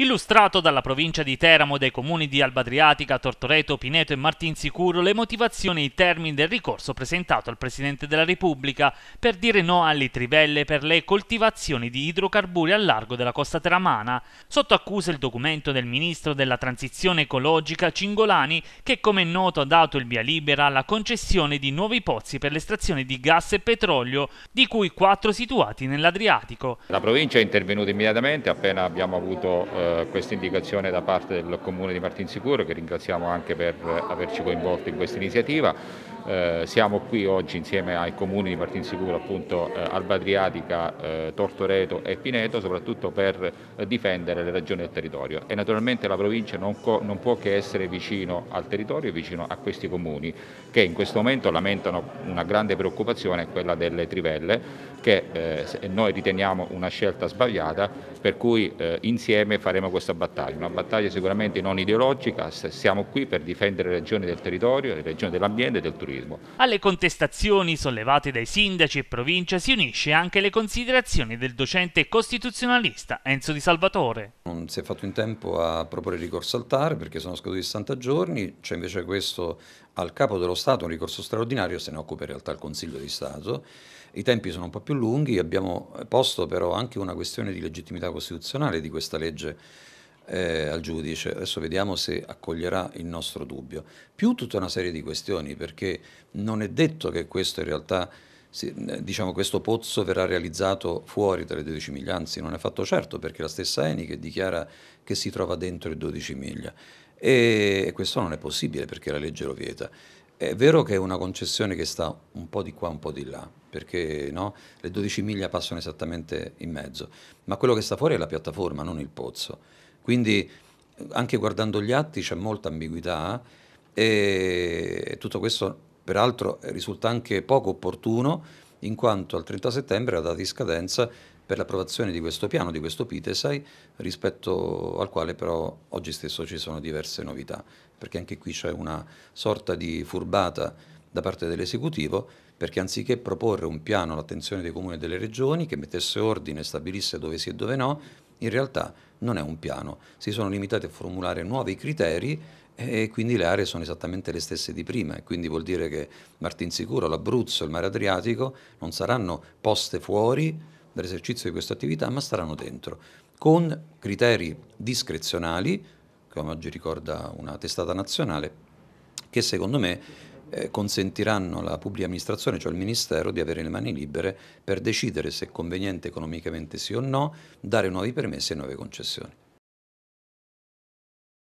Illustrato dalla provincia di Teramo dai comuni di Albadriatica, Tortoreto, Pineto e Martinsicuro le motivazioni e i termini del ricorso presentato al Presidente della Repubblica per dire no alle trivelle per le coltivazioni di idrocarburi al largo della costa teramana. Sotto accusa il documento del Ministro della Transizione Ecologica Cingolani che come è noto ha dato il via libera alla concessione di nuovi pozzi per l'estrazione di gas e petrolio, di cui quattro situati nell'Adriatico. La provincia è intervenuta immediatamente appena abbiamo avuto eh, eh, questa indicazione da parte del Comune di Martinsicuro che ringraziamo anche per averci coinvolto in questa iniziativa. Eh, siamo qui oggi insieme ai comuni di Martinsicuro, appunto eh, Alba Adriatica, eh, Tortoreto e Pineto, soprattutto per eh, difendere le ragioni del territorio e naturalmente la provincia non, non può che essere vicino al territorio, vicino a questi comuni che in questo momento lamentano una grande preoccupazione, quella delle trivelle, che noi riteniamo una scelta sbagliata, per cui insieme faremo faremo questa battaglia, una battaglia sicuramente non ideologica, siamo qui per difendere le regioni del territorio, le regioni dell'ambiente e del turismo. Alle contestazioni sollevate dai sindaci e provincia si unisce anche le considerazioni del docente costituzionalista Enzo Di Salvatore. Non si è fatto in tempo a proporre ricorso al TAR perché sono scaduti 60 giorni, c'è invece questo al capo dello Stato un ricorso straordinario, se ne occupa in realtà il Consiglio di Stato. I tempi sono un po' più lunghi, abbiamo posto però anche una questione di legittimità costituzionale di questa legge eh, al giudice, adesso vediamo se accoglierà il nostro dubbio, più tutta una serie di questioni, perché non è detto che questo in realtà... Eh, diciamo, questo pozzo verrà realizzato fuori dalle 12 miglia, anzi non è fatto certo perché la stessa Eni che dichiara che si trova dentro le 12 miglia e questo non è possibile perché la legge lo vieta. È vero che è una concessione che sta un po' di qua, un po' di là, perché no? le 12 miglia passano esattamente in mezzo, ma quello che sta fuori è la piattaforma, non il pozzo. Quindi anche guardando gli atti c'è molta ambiguità eh, e tutto questo peraltro risulta anche poco opportuno in quanto al 30 settembre, la data di scadenza, per l'approvazione di questo piano, di questo PITESAI, rispetto al quale però oggi stesso ci sono diverse novità, perché anche qui c'è una sorta di furbata da parte dell'esecutivo, perché anziché proporre un piano all'attenzione dei comuni e delle regioni che mettesse ordine e stabilisse dove sì e dove no, in realtà non è un piano, si sono limitati a formulare nuovi criteri e quindi le aree sono esattamente le stesse di prima e quindi vuol dire che Martinsicuro, l'Abruzzo, il mare Adriatico non saranno poste fuori dall'esercizio di questa attività, ma staranno dentro, con criteri discrezionali, come oggi ricorda una testata nazionale, che secondo me eh, consentiranno alla pubblica amministrazione, cioè al Ministero, di avere le mani libere per decidere se è conveniente economicamente sì o no dare nuovi permessi e nuove concessioni.